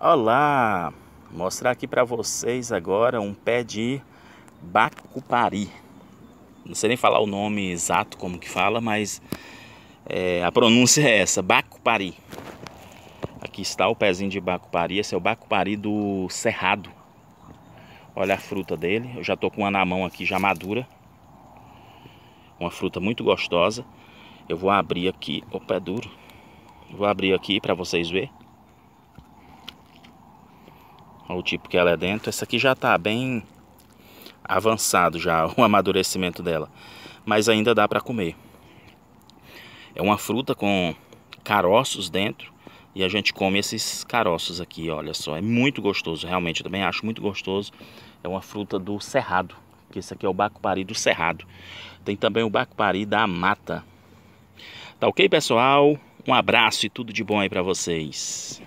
Olá! Mostrar aqui para vocês agora um pé de bacupari. Não sei nem falar o nome exato como que fala, mas é, a pronúncia é essa, bacupari. Aqui está o pezinho de bacupari, esse é o bacupari do cerrado. Olha a fruta dele, eu já tô com uma na mão aqui já madura. Uma fruta muito gostosa. Eu vou abrir aqui, opa, é duro. Vou abrir aqui para vocês verem. Olha o tipo que ela é dentro. Essa aqui já está bem avançado já o amadurecimento dela. Mas ainda dá para comer. É uma fruta com caroços dentro. E a gente come esses caroços aqui, olha só. É muito gostoso, realmente. Eu também acho muito gostoso. É uma fruta do cerrado. Que esse aqui é o bacupari do cerrado. Tem também o bacupari da mata. Tá ok, pessoal? Um abraço e tudo de bom aí para vocês.